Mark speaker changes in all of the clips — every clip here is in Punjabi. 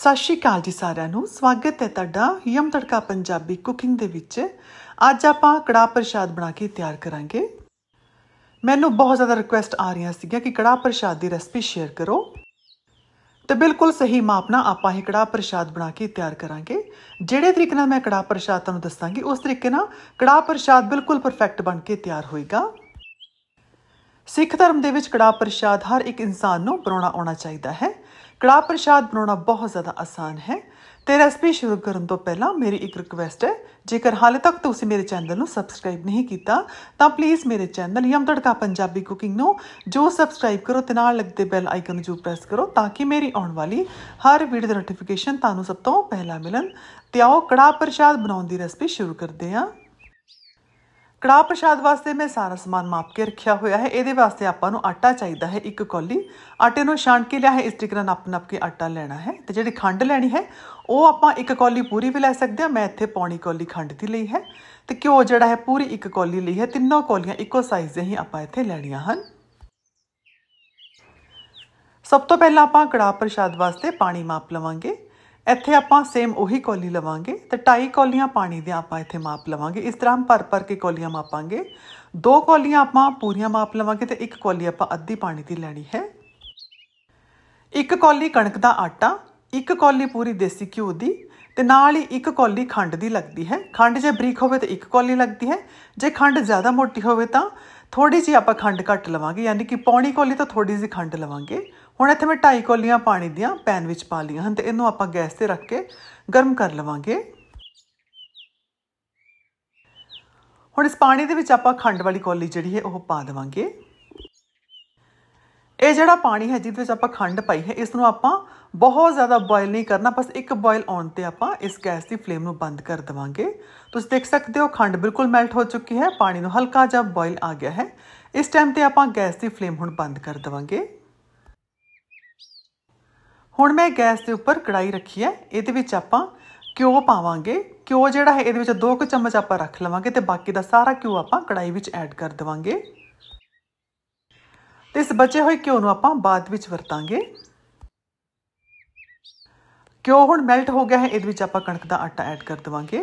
Speaker 1: ਸਤਿ ਸ਼੍ਰੀ ਅਕਾਲ ਜੀ ਸਾਰਿਆਂ ਨੂੰ ਸਵਾਗਤ ਹੈ ਤੁਹਾਡਾ ਯਮ ਤੜਕਾ ਪੰਜਾਬੀ ਕੁਕਿੰਗ ਦੇ ਵਿੱਚ ਅੱਜ ਆਪਾਂ ਕੜਾ ਪ੍ਰਸ਼ਾਦ ਬਣਾ ਕੇ ਤਿਆਰ ਕਰਾਂਗੇ ਮੈਨੂੰ ਬਹੁਤ ਜ਼ਿਆਦਾ ਰਿਕੁਐਸਟ ਆ ਰਹੀਆਂ ਸੀਗੀਆਂ ਕਿ ਕੜਾ ਪ੍ਰਸ਼ਾਦ ਦੀ ਰੈਸਪੀ ਸ਼ੇਅਰ ਕਰੋ ਤੇ ਬਿਲਕੁਲ ਸਹੀ ਮਾਪ ਨਾਲ ਆਪਾਂ ਹੀ ਕੜਾ ਪ੍ਰਸ਼ਾਦ ਬਣਾ ਕੇ ਤਿਆਰ ਕਰਾਂਗੇ ਜਿਹੜੇ ਤਰੀਕੇ ਨਾਲ ਮੈਂ ਕੜਾ ਪ੍ਰਸ਼ਾਦ ਤੁਹਾਨੂੰ ਦੱਸਾਂਗੀ ਉਸ ਤਰੀਕੇ ਨਾਲ ਕੜਾ ਪ੍ਰਸ਼ਾਦ ਬਿਲਕੁਲ ਪਰਫੈਕਟ ਬਣ ਕੇ ਤਿਆਰ ਹੋਏਗਾ ਸਿੱਖ ਧਰਮ ਦੇ ਵਿੱਚ ਕੜਾ ਪ੍ਰਸ਼ਾਦ ਹਰ ਇੱਕ ਇਨਸਾਨ ਨੂੰ ਬਣਾਉਣਾ ਆਉਣਾ ਚਾਹੀਦਾ ਹੈ ਕੜਾ ਪ੍ਰਸ਼ਾਦ ਬਣਾਉਣਾ ਬਹੁਤ ਜ਼ਿਆਦਾ ਆਸਾਨ ਹੈ ਤੇ ਰੈਸਪੀ ਸ਼ੁਰੂ ਕਰਨ ਤੋਂ ਪਹਿਲਾਂ ਮੇਰੀ ਇੱਕ ਰਿਕਵੈਸਟ ਹੈ ਜੇਕਰ ਹਾਲੇ ਤੱਕ ਤੁਸੀਂ ਮੇਰੇ ਚੈਨਲ ਨੂੰ ਸਬਸਕ੍ਰਾਈਬ ਨਹੀਂ ਕੀਤਾ ਤਾਂ ਪਲੀਜ਼ ਮੇਰੇ ਚੈਨਲ ਯਮ ਤੜਕਾ ਪੰਜਾਬੀ ਕੁਕਿੰਗ ਨੂੰ ਜੋ ਸਬਸਕ੍ਰਾਈਬ ਕਰੋ ਤੇ ਨਾਲ ਲੱਗਦੇ ਬੈਲ ਆਈਕਨ ਨੂੰ ਜੋ ਪ੍ਰੈਸ ਕਰੋ ਤਾਂ ਕਿ ਮੇਰੀ ਆਉਣ ਵਾਲੀ ਹਰ ਵੀਡੀਓ ਦੀ ਨੋਟੀਫਿਕੇਸ਼ਨ ਤੁਹਾਨੂੰ ਸਭ ਤੋਂ ਪਹਿਲਾਂ ਮਿਲਣ ਤੇ ਆਓ ਕੜਾ ਪ੍ਰਸ਼ਾਦ ਬਣਾਉਣ ਦੀ ਰੈਸਪੀ ਸ਼ੁਰੂ ਕਰਦੇ ਹਾਂ ਕੜਾ ਪ੍ਰਸ਼ਾਦ ਵਾਸਤੇ ਮੈਂ ਸਾਰਾ ਸਮਾਨ ਮਾਪ ਕੇ ਰੱਖਿਆ ਹੋਇਆ ਹੈ ਇਹਦੇ ਵਾਸਤੇ ਆਪਾਂ ਨੂੰ ਆਟਾ ਚਾਹੀਦਾ ਹੈ ਇੱਕ ਕੌਲੀ ਆਟੇ ਨੂੰ ਛਾਣ ਕੇ ਲਿਆ ਹੈ ਇਸ ਤਰੀਕੇ ਨਾਲ ਆਪਣਾ ਆਪਣੇ ਕੇ ਆਟਾ ਲੈਣਾ ਹੈ ਤੇ ਜਿਹੜੀ ਖੰਡ ਲੈਣੀ ਹੈ ਉਹ ਆਪਾਂ ਇੱਕ ਕੌਲੀ ਪੂਰੀ ਵੀ ਲੈ ਸਕਦੇ ਹਾਂ ਮੈਂ ਇੱਥੇ ਪੌਣੀ ਕੌਲੀ ਖੰਡ ਦੀ ਲਈ ਹੈ ਤੇ ਕਿਉਂ ਜਿਹੜਾ ਹੈ ਪੂਰੀ ਇੱਕ ਕੌਲੀ ਲਈ ਹੈ ਤਿੰਨੋਂ ਕੌਲੀਆਂ ਇੱਕੋ ਸਾਈਜ਼ ਦੇ ਹੀ ਆਪਾਂ ਇੱਥੇ ਲੈਣੀਆਂ ਹਨ ਸਭ ਤੋਂ ਪਹਿਲਾਂ ਆਪਾਂ ਕੜਾ ਪ੍ਰਸ਼ਾਦ ਵਾਸਤੇ ਪਾਣੀ ਮਾਪ ਲਵਾਂਗੇ ਇੱਥੇ ਆਪਾਂ ਸੇਮ ਉਹੀ ਕੌਲੀ ਲਵਾਂਗੇ ਤੇ ਢਾਈ ਕੌਲੀਆਂ ਪਾਣੀ ਦੇ ਆਪਾਂ ਇੱਥੇ ਮਾਪ ਲਵਾਂਗੇ ਇਸ ਤਰ੍ਹਾਂ ਭਰ ਭਰ ਕੇ ਕੌਲੀਆਂ ਮਾਪਾਂਗੇ ਦੋ ਕੌਲੀਆਂ ਆਪਾਂ ਪੂਰੀਆਂ ਮਾਪ ਲਵਾਂਗੇ ਤੇ ਇੱਕ ਕੌਲੀ ਆਪਾਂ ਅੱਧੀ ਪਾਣੀ ਦੀ ਲੈਣੀ ਹੈ ਇੱਕ ਕੌਲੀ ਕਣਕ ਦਾ ਆਟਾ ਇੱਕ ਕੌਲੀ ਪੂਰੀ ਦੇਸੀ ਘਿਓ ਦੀ ਤੇ ਨਾਲ ਹੀ ਇੱਕ ਕੌਲੀ ਖੰਡ ਦੀ ਲੱਗਦੀ ਹੈ ਖੰਡ ਜੇ ਬਰੀਕ ਹੋਵੇ ਤਾਂ ਇੱਕ ਕੌਲੀ ਲੱਗਦੀ ਹੈ ਜੇ ਖੰਡ ਜ਼ਿਆਦਾ ਮੋਟੀ ਹੋਵੇ ਤਾਂ ਥੋੜੀ ਜੀ ਆਪਾਂ ਖੰਡ ਘੱਟ ਲਵਾਂਗੇ ਯਾਨੀ ਕਿ ਪੌਣੀ ਕੌਲੀ ਤਾਂ ਥੋੜੀ ਜੀ ਖੰਡ ਲਵਾਂਗੇ ਹੁਣ ਇੱਥੇ ਮੈਂ 2.5 ਕੋਲੀਆਂ ਪਾਣੀ ਦੀਆਂ ਪੈਨ ਵਿੱਚ ਪਾ ਲਈਆਂ ਹਨ ਤੇ ਇਹਨੂੰ ਆਪਾਂ ਗੈਸ ਤੇ ਰੱਖ ਕੇ ਗਰਮ ਕਰ ਲਵਾਂਗੇ ਹੁਣ ਇਸ ਪਾਣੀ ਦੇ ਵਿੱਚ ਆਪਾਂ ਖੰਡ ਵਾਲੀ ਕੋਲੀ ਜਿਹੜੀ ਹੈ ਉਹ ਪਾ ਦੇਵਾਂਗੇ ਇਹ ਜਿਹੜਾ ਪਾਣੀ ਹੈ ਜਿਹਦੇ ਵਿੱਚ ਆਪਾਂ ਖੰਡ ਪਾਈ ਹੈ ਇਸ ਨੂੰ ਆਪਾਂ ਬਹੁਤ ਜ਼ਿਆਦਾ ਬੋਇਲ ਨਹੀਂ ਕਰਨਾ ਬਸ ਇੱਕ ਬੋਇਲ ਆਉਣ ਤੇ ਆਪਾਂ ਇਸ ਗੈਸ ਦੀ ਫਲੇਮ ਨੂੰ ਬੰਦ ਕਰ ਦੇਵਾਂਗੇ ਤੁਸੀਂ ਦੇਖ ਸਕਦੇ ਹੋ ਖੰਡ ਬਿਲਕੁਲ ਮੈਲਟ ਹੋ ਚੁੱਕੀ ਹੈ ਪਾਣੀ ਨੂੰ ਹਲਕਾ ਜਿਹਾ ਬੋਇਲ ਆ ਗਿਆ ਹੈ ਇਸ ਟਾਈਮ ਤੇ ਆਪਾਂ ਗੈਸ ਦੀ ਫਲੇਮ ਹੁਣ ਬੰਦ ਕਰ ਦੇਵਾਂਗੇ ਹੁਣ ਮੈਂ ਗੈਸ ਦੇ ਉੱਪਰ ਕੜਾਈ ਰੱਖੀ ਹੈ ਇਹਦੇ ਵਿੱਚ ਆਪਾਂ ਕਿਉ ਪਾਵਾਂਗੇ ਕਿਉ ਜਿਹੜਾ ਹੈ ਇਹਦੇ ਵਿੱਚ 2 ਕੁ ਚਮਚ ਆਪਾਂ ਰੱਖ ਲਵਾਂਗੇ ਤੇ ਬਾਕੀ ਦਾ ਸਾਰਾ ਕਿਉ ਆਪਾਂ ਕੜਾਈ ਵਿੱਚ ਐਡ ਕਰ ਦੇਵਾਂਗੇ ਤੇ ਇਸ ਬਚੇ ਹੋਏ ਕਿਉ ਨੂੰ ਆਪਾਂ ਬਾਅਦ ਵਿੱਚ ਵਰਤਾਂਗੇ ਕਿਉ ਹੁਣ ਮੈਲਟ ਹੋ ਗਿਆ ਹੈ ਇਹਦੇ ਵਿੱਚ ਆਪਾਂ ਕਣਕ ਦਾ ਆਟਾ ਐਡ ਕਰ ਦੇਵਾਂਗੇ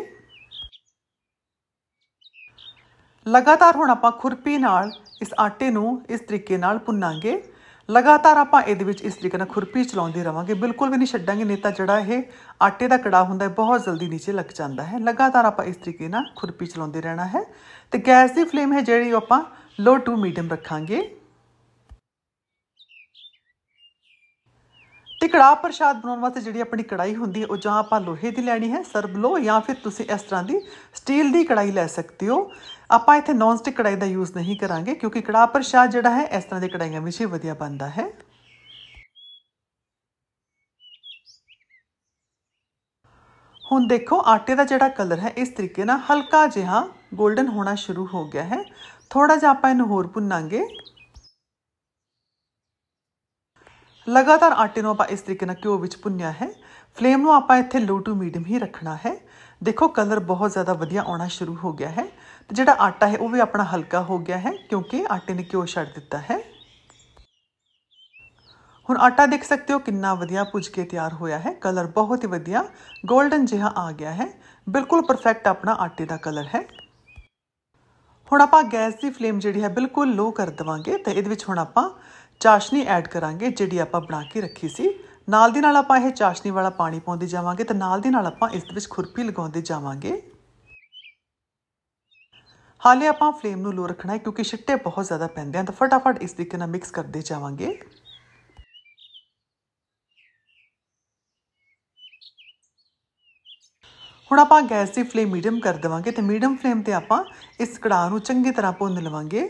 Speaker 1: ਲਗਾਤਾਰ ਹੁਣ ਆਪਾਂ ਖੁਰਪੀ ਨਾਲ ਇਸ ਆਟੇ ਨੂੰ ਇਸ ਤਰੀਕੇ ਨਾਲ ਭੁੰਨਾਂਗੇ ਲਗਾਤਾਰ ਆਪਾਂ ਇਹਦੇ ਵਿੱਚ ਇਸ ਤਰੀਕੇ ਨਾਲ ਖੁਰਪੀ ਚਲਾਉਂਦੇ ਰਵਾਂਗੇ ਬਿਲਕੁਲ ਵੀ ਨਹੀਂ ਛੱਡਾਂਗੇ ਨਹੀਂ ਤਾਂ ਜਿਹੜਾ ਇਹ ਆਟੇ ਦਾ ਕੜਾ ਹੁੰਦਾ ਹੈ ਬਹੁਤ ਜਲਦੀ ਨੀਚੇ ਲੱਗ ਜਾਂਦਾ ਹੈ ਲਗਾਤਾਰ ਆਪਾਂ ਇਸ ਤਰੀਕੇ ਨਾਲ ਖੁਰਪੀ ਚਲਾਉਂਦੇ ਰਹਿਣਾ ਹੈ ਤੇ ਗੈਸ ਦੀ ਫਲੇਮ ਹੈ ਜਿਹੜੀ ਆਪਾਂ ਲੋ ਟੂ ਮੀਡੀਅਮ ਰੱਖਾਂਗੇ ਤੇ ਕੜਾਹ ਪ੍ਰਸ਼ਾਦ ਬਣਾਉਣ ਵਾਸਤੇ ਜਿਹੜੀ ਆਪਣੀ ਕੜਾਈ ਹੁੰਦੀ ਹੈ ਉਹ ਜਾਂ ਆਪਾਂ ਲੋਹੇ ਦੀ ਲੈਣੀ ਹੈ ਸਰਬਲੋ ਜਾਂ ਫਿਰ ਤੁਸੀਂ ਇਸ ਤਰ੍ਹਾਂ ਦੀ ਸਟੀਲ ਦੀ ਕੜਾਈ ਲੈ ਸਕਦੇ ਹੋ ਆਪਾਂ ਇੱਥੇ ਨੌਨ ਸਟਿਕ ਕੜਾਈ ਦਾ ਯੂਜ਼ ਨਹੀਂ ਕਰਾਂਗੇ ਕਿਉਂਕਿ ਕੜਾਹ ਪ੍ਰਸ਼ਾਦ ਜਿਹੜਾ ਹੈ ਇਸ ਤਰ੍ਹਾਂ ਦੀ ਕੜਾਈਆਂ ਵਿੱਚ ਹੀ ਵਧੀਆ ਬਣਦਾ ਹੈ ਹੁਣ ਦੇਖੋ ਆਟੇ ਦਾ ਜਿਹੜਾ ਕਲਰ ਹੈ ਇਸ ਤਰੀਕੇ ਨਾਲ ਹਲਕਾ ਜਿਹਾ 골ਡਨ ਹੋਣਾ ਸ਼ੁਰੂ ਹੋ ਗਿਆ ਹੈ ਥੋੜਾ ਜਿਹਾ ਆਪਾਂ ਇਹਨੂੰ ਹੋਰ ਭੁੰਨਾਂਗੇ ਲਗਾਤਾਰ ਆਟੇ ਨੂੰ ਆਪਾਂ ਇਸ ਤਰੀਕੇ ਨਾਲ ਘਿਓ ਵਿੱਚ ਭੁੰਨਿਆ ਹੈ ਫਲੇਮ ਨੂੰ ਆਪਾਂ ਇੱਥੇ ਲੋ ਟੂ ਮੀਡੀਅਮ ਹੀ ਰੱਖਣਾ ਹੈ ਦੇਖੋ ਕਲਰ ਬਹੁਤ ਜ਼ਿਆਦਾ ਵਧੀਆ ਆਉਣਾ ਸ਼ੁਰੂ ਹੋ ਗਿਆ ਹੈ ਤੇ ਜਿਹੜਾ ਆਟਾ ਹੈ ਉਹ ਵੀ ਆਪਣਾ ਹਲਕਾ ਹੋ ਗਿਆ ਹੈ ਕਿਉਂਕਿ ਆਟੇ ਨੇ ਘਿਓ ਛੱਡ ਦਿੱਤਾ ਹੈ ਹੁਣ ਆਟਾ ਦੇਖ ਸਕਦੇ ਹੋ ਕਿੰਨਾ ਵਧੀਆ ਪੁੱਜ ਕੇ ਤਿਆਰ ਹੋਇਆ ਹੈ ਕਲਰ ਬਹੁਤ ਹੀ ਵਧੀਆ 골ਡਨ ਜਿਹਾ ਆ ਗਿਆ ਹੈ ਬਿਲਕੁਲ ਪਰਫੈਕਟ ਆਪਣਾ ਆਟੇ ਦਾ ਕਲਰ ਹੈ ਹੁਣ ਆਪਾਂ ਗੈਸ ਦੀ ਫਲੇਮ ਜਿਹੜੀ ਹੈ ਬਿਲਕੁਲ ਲੋ ਕਰ ਦਵਾਂਗੇ ਤੇ ਇਹਦੇ ਵਿੱਚ ਹੁਣ ਆਪਾਂ ਚਾਸ਼ਨੀ ਐਡ ਕਰਾਂਗੇ ਜਿਹੜੀ ਆਪਾਂ ਬਣਾ ਕੇ ਰੱਖੀ ਸੀ ਨਾਲ ਦੀ ਨਾਲ ਆਪਾਂ ਇਹ ਚਾਸ਼ਨੀ ਵਾਲਾ ਪਾਣੀ ਪਾਉਂਦੇ ਜਾਵਾਂਗੇ ਤੇ ਨਾਲ ਦੀ ਨਾਲ ਆਪਾਂ ਇਸ ਦੇ ਵਿੱਚ ਖੁਰਪੀ ਲਗਾਉਂਦੇ ਜਾਵਾਂਗੇ ਹਾਲੇ ਆਪਾਂ ਫਲੇਮ ਨੂੰ ਲੋ ਰੱਖਣਾ ਹੈ ਕਿਉਂਕਿ ਛਿੱਟੇ ਬਹੁਤ ਜ਼ਿਆਦਾ ਪੈਂਦੇ ਆ ਤਾਂ ਫਟਾਫਟ ਇਸ ਤਰੀਕੇ ਨਾਲ ਮਿਕਸ ਕਰਦੇ ਜਾਵਾਂਗੇ ਹੁਣ ਆਪਾਂ ਗੈਸ ਦੀ ਫਲੇਮ ਮੀਡੀਅਮ ਕਰ ਦੇਵਾਂਗੇ ਤੇ ਮੀਡੀਅਮ ਫਲੇਮ ਤੇ ਆਪਾਂ ਇਸ ਕੜਾਹ ਨੂੰ ਚੰਗੀ ਤਰ੍ਹਾਂ ਭੁੰਨ ਲਵਾਂਗੇ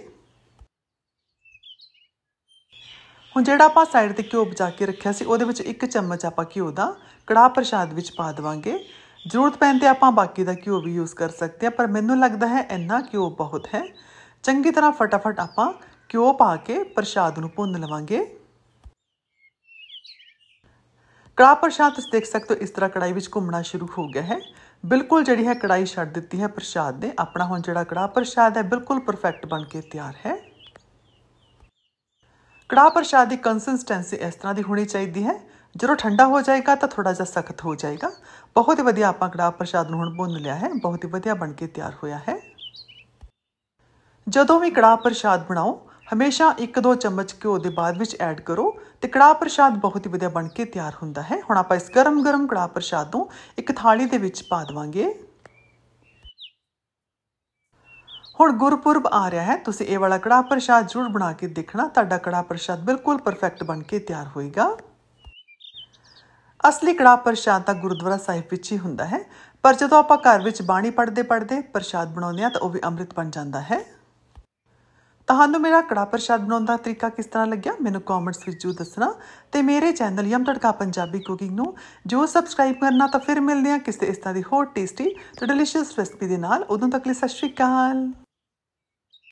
Speaker 1: ਹੁਣ ਜਿਹੜਾ ਆਪਾਂ ਸਾਈਡ ਤੇ ਘਿਓ ਬਚਾ ਕੇ ਰੱਖਿਆ ਸੀ ਉਹਦੇ ਵਿੱਚ ਇੱਕ ਚਮਚ ਆਪਾਂ ਘਿਓ ਦਾ ਕੜਾਹ ਪ੍ਰਸ਼ਾਦ ਵਿੱਚ ਪਾ ਦਵਾਂਗੇ ਜ਼ਰੂਰਤ ਪੈਣ ਤੇ ਆਪਾਂ ਬਾਕੀ ਦਾ ਘਿਓ ਵੀ ਯੂਜ਼ ਕਰ ਸਕਦੇ ਆ ਪਰ ਮੈਨੂੰ ਲੱਗਦਾ ਹੈ ਇੰਨਾ ਘਿਓ ਬਹੁਤ ਹੈ ਚੰਗੀ ਤਰ੍ਹਾਂ ਫਟਾਫਟ ਆਪਾਂ ਘਿਓ ਪਾ ਕੇ ਪ੍ਰਸ਼ਾਦ ਨੂੰ ਭੁੰਨ ਲਵਾਂਗੇ ਕੜਾਹ ਪ੍ਰਸ਼ਾਦ ਤੁਸੀਂ ਦੇਖ ਸਕਦੇ ਹੋ ਇਸ ਤਰ੍ਹਾਂ ਕੜਾਈ ਵਿੱਚ ਘੁੰਮਣਾ ਸ਼ੁਰੂ ਹੋ ਗਿਆ ਹੈ ਬਿਲਕੁਲ ਜਿਹੜੀ ਹੈ ਕੜਾਈ ਛੱਡ ਦਿੱਤੀ ਹੈ ਪ੍ਰਸ਼ਾਦ ਨੇ ਆਪਣਾ ਹੁਣ ਜਿਹੜਾ ਕੜਾਹ ਪ੍ਰਸ਼ਾਦ ਹੈ ਬਿਲਕੁਲ ਪਰਫੈਕਟ ਬਣ ਕੇ ਤਿਆਰ ਹੈ ਕੜਾ ਪ੍ਰਸ਼ਾਦ ਦੀ ਕੰਸਿਸਟੈਂਸੀ ਇਸ ਤਰ੍ਹਾਂ ਦੀ ਹੋਣੀ ਚਾਹੀਦੀ ਹੈ ਜਦੋਂ ਠੰਡਾ ਹੋ ਜਾਏਗਾ ਤਾਂ ਥੋੜਾ ਜਿਹਾ ਸਖਤ ਹੋ ਜਾਏਗਾ ਬਹੁਤ ਹੀ ਵਧੀਆ ਆਪਾਂ ਕੜਾ ਪ੍ਰਸ਼ਾਦ ਨੂੰ ਹੁਣ ਭੁੰਨ ਲਿਆ ਹੈ ਬਹੁਤ ਹੀ ਵਧੀਆ ਬਣ ਕੇ ਤਿਆਰ ਹੋਇਆ ਹੈ ਜਦੋਂ ਵੀ ਕੜਾ ਪ੍ਰਸ਼ਾਦ ਬਣਾਓ ਹਮੇਸ਼ਾ 1-2 ਚਮਚ ਘਿਓ ਦੇ ਬਾਅਦ ਵਿੱਚ ਐਡ ਕਰੋ ਤੇ ਕੜਾ ਪ੍ਰਸ਼ਾਦ ਬਹੁਤ ਹੀ ਵਧੀਆ ਬਣ ਕੇ ਤਿਆਰ ਹੁੰਦਾ ਹੈ ਹੁਣ ਆਪਾਂ ਇਸ ਗਰਮ-ਗਰਮ ਕੜਾ ਪ੍ਰਸ਼ਾਦ ਨੂੰ ਇੱਕ ਥਾਲੀ ਦੇ ਵਿੱਚ ਪਾ ਦਵਾਂਗੇ ਹੁਣ ਗੁਰਪੁਰਬ ਆ ਰਿਹਾ ਹੈ ਤੁਸੀਂ ਇਹ ਵਾਲਾ ਕੜਾ ਪ੍ਰਸ਼ਾਦ ਜ਼ਰੂਰ ਬਣਾ ਕੇ ਦੇਖਣਾ ਤੁਹਾਡਾ ਕੜਾ ਪ੍ਰਸ਼ਾਦ ਬਿਲਕੁਲ ਪਰਫੈਕਟ ਬਣ ਕੇ ਤਿਆਰ ਹੋਏਗਾ ਅਸਲੀ ਕੜਾ ਪ੍ਰਸ਼ਾਦ ਤਾਂ ਗੁਰਦੁਆਰਾ ਸਾਹਿਬ ਵਿੱਚ ਹੀ ਹੁੰਦਾ ਹੈ ਪਰ ਜਦੋਂ ਆਪਾਂ ਘਰ ਵਿੱਚ ਬਾਣੀ ਪੜਦੇ ਪੜਦੇ ਪ੍ਰਸ਼ਾਦ ਬਣਾਉਂਦੇ ਆ ਤਾਂ ਉਹ ਵੀ ਅੰਮ੍ਰਿਤ ਬਣ ਜਾਂਦਾ ਹੈ ਤੁਹਾਨੂੰ ਮੇਰਾ ਕੜਾ ਪ੍ਰਸ਼ਾਦ ਬਣਾਉਣ ਦਾ ਤਰੀਕਾ ਕਿਸ ਤਰ੍ਹਾਂ ਲੱਗਿਆ ਮੈਨੂੰ ਕਮੈਂਟਸ ਵਿੱਚ ਜੂ ਦੱਸਣਾ ਤੇ ਮੇਰੇ ਚੈਨਲ ਯਮ ਤੜਕਾ ਪੰਜਾਬੀ ਕੁਕਿੰਗ ਨੂੰ ਜੋ ਸਬਸਕ੍ਰਾਈਬ ਕਰਨਾ ਤਾਂ ਫਿਰ ਮਿਲਦੇ ਆ ਕਿਸੇ ਇਸ ਤਰ੍ਹਾਂ ਦੀ ਹੋਰ ਟੇਸਟੀ ਤੇ ਡਿਲੀਸ਼ੀਅਸ ਰੈਸਪੀ ਦੇ ਨਾਲ ਉਦੋਂ ਤੱਕ ਲਈ ਸਤਿ ਸ਼੍ਰੀ ਅਕਾਲ